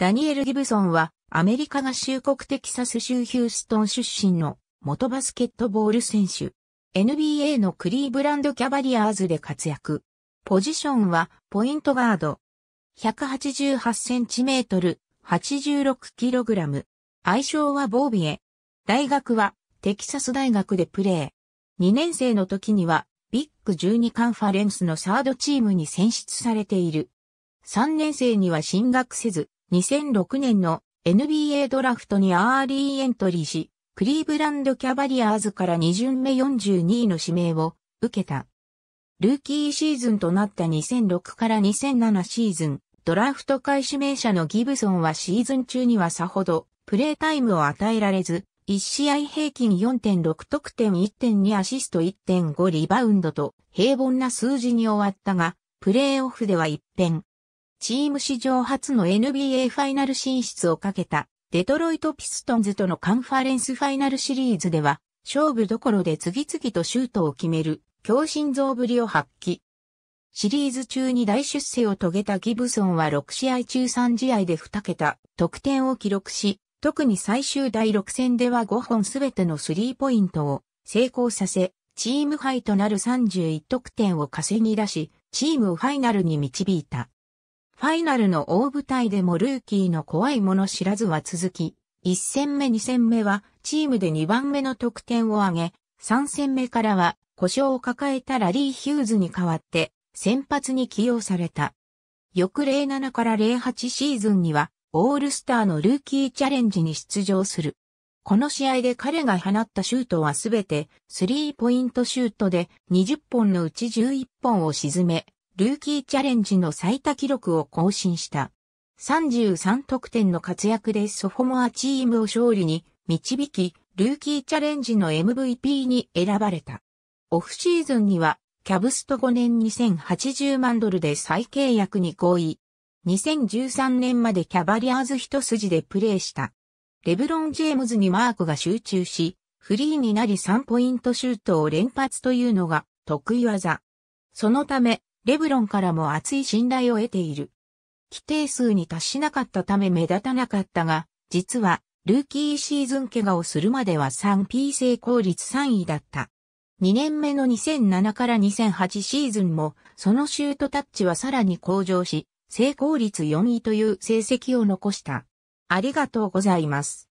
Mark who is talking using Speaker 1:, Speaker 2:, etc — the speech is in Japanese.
Speaker 1: ダニエル・ギブソンは、アメリカ合衆国テキサス州ヒューストン出身の元バスケットボール選手。NBA のクリーブランドキャバリアーズで活躍。ポジションはポイントガード。188センチメートル、86キログラム。愛称はボービエ。大学はテキサス大学でプレー。2年生の時にはビッグ12カンファレンスのサードチームに選出されている。3年生には進学せず、2006年の NBA ドラフトにアーリーエントリーし、クリーブランドキャバリアーズから2巡目42位の指名を受けた。ルーキーシーズンとなった2006から2007シーズン、ドラフト会指名者のギブソンはシーズン中にはさほどプレータイムを与えられず、1試合平均4.6得点1.2アシスト1.5リバウンドと平凡な数字に終わったが、プレーオフでは一変、チーム史上初の NBA ファイナル進出をかけた、デトロイト・ピストンズとのカンファレンスファイナルシリーズでは、勝負どころで次々とシュートを決める、強心臓ぶりを発揮。シリーズ中に大出世を遂げたギブソンは6試合中3試合で2桁得点を記録し、特に最終第6戦では5本すべてのスリーポイントを成功させ、チームハイとなる31得点を稼ぎ出し、チームをファイナルに導いた。ファイナルの大舞台でもルーキーの怖いもの知らずは続き、1戦目2戦目はチームで2番目の得点を上げ、3戦目からは故障を抱えたラリー・ヒューズに代わって先発に起用された。翌07から08シーズンにはオールスターのルーキーチャレンジに出場する。この試合で彼が放ったシュートはすべてスリーポイントシュートで20本のうち11本を沈め、ルーキーチャレンジの最多記録を更新した。33得点の活躍でソフォモアチームを勝利に導き、ルーキーチャレンジの MVP に選ばれた。オフシーズンには、キャブスと5年2080万ドルで再契約に合意。2013年までキャバリアーズ一筋でプレーした。レブロン・ジェームズにマークが集中し、フリーになり3ポイントシュートを連発というのが得意技。そのため、レブロンからも厚い信頼を得ている。規定数に達しなかったため目立たなかったが、実は、ルーキーシーズン怪我をするまでは 3P 成功率3位だった。2年目の2007から2008シーズンも、そのシュートタッチはさらに向上し、成功率4位という成績を残した。ありがとうございます。